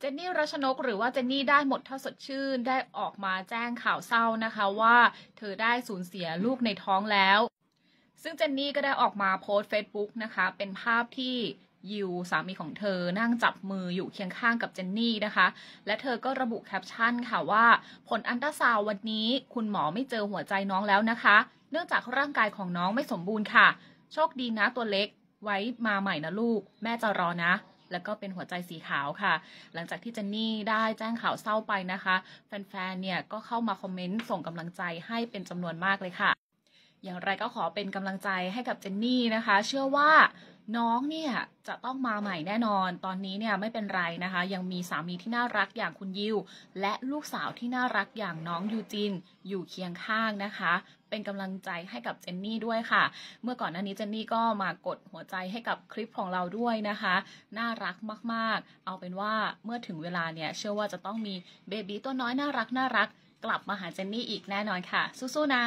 เจนนี่รัชนกหรือว่าเจนนี่ได้หมดท่าสดชื่น ได้ออกมาแจ้งข่าวเศร้านะคะ ว่าเธอได้สูญเสียลูกในท้องแล้ว ซึ่งเจนนี่ก็ได้ออกมาโพสต์ Facebook นะคะ เป็นภาพที่ยิวสามีของเธอนั่งจับมืออยู่เคียงข้างกับเจนนี่นะคะและเธอก็ระบุแคปชั่น ค่ะว่า ผลอันตราซาววันนี้คุณหมอไม่เจอหัวใจน้องแล้วนะคะ เนื่องจากร่างกายของน้องไม่สมบูรณ์ค่ะโชคดีนะตัวเล็กไว้มาใหม่นะลูกแม่จะรอนะแล้วก็เป็นหัวใจสีขาวค่ะ หลังจากที่เจนนี่ได้แจ้งข่าวเศร้าไปนะคะ แฟนๆ เนี่ยก็เข้ามาคอมเมนต์ส่งกำลังใจให้เป็นจำนวนมากเลยค่ะ อย่างไรก็ขอเป็นกำลังใจให้กับเจนนี่นะคะ เชื่อว่าน้องเนี่ยจะต้องมาใหม่แน่นอน ตอนนี้เนี่ยไม่เป็นไรนะคะ ยังมีสามีที่น่ารักอย่างคุณยิว และลูกสาวที่น่ารักอย่างน้องยูจิน อยู่เคียงข้างนะคะ เป็นกำลังใจให้กับเจนนี่ด้วยค่ะ เมื่อก่อนหน้านี้เจนนี่ก็มากดหัวใจให้กับคลิปของเราด้วยนะคะ น่ารักมากๆ เอาเป็นว่าเมื่อถึงเวลาเนี่ยเชื่อว่าจะต้องมีเบบี้ตัวน้อยน่ารักน่ารัก กลับมาหาเจนนี่อีกแน่นอนค่ะ สู้ ๆ นะ